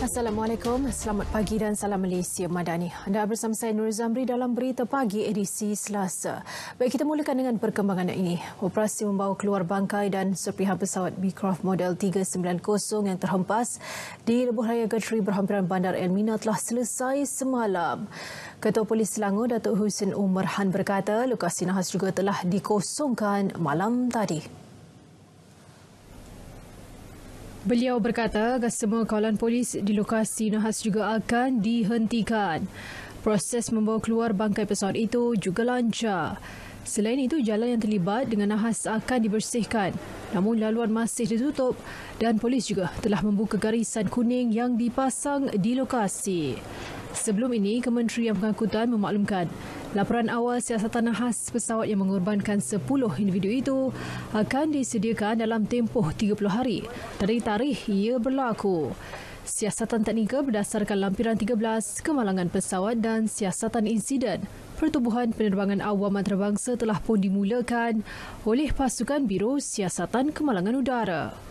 Assalamualaikum, selamat pagi dan salam Malaysia Madani. Anda bersama saya Nur Zamri dalam berita pagi edisi Selasa. Baik, kita mulakan dengan perkembangan ini. Operasi membawa keluar bangkai dan serpihan pesawat Beechcraft model 390 yang terhempas di Lebuh Raya Gertri berhampiran Bandar Elmina telah selesai semalam. Ketua Polis Selangor, Datuk Husin Umar Han berkata, lokasi nahas juga telah dikosongkan malam tadi. Beliau berkata, semua kawalan polis di lokasi nahas juga akan dihentikan. Proses membawa keluar bangkai pesawat itu juga lancar. Selain itu, jalan yang terlibat dengan nahas akan dibersihkan. Namun laluan masih ditutup dan polis juga telah membuka garisan kuning yang dipasang di lokasi. Sebelum ini, Kementerian Pengangkutan memaklumkan laporan awal siasatan khas pesawat yang mengorbankan 10 individu itu akan disediakan dalam tempoh 30 hari dari tarikh ia berlaku. Siasatan teknikal berdasarkan lampiran 13, kemalangan pesawat dan siasatan insiden. Pertubuhan penerbangan awam antarabangsa telah pun dimulakan oleh pasukan Biro Siasatan Kemalangan Udara.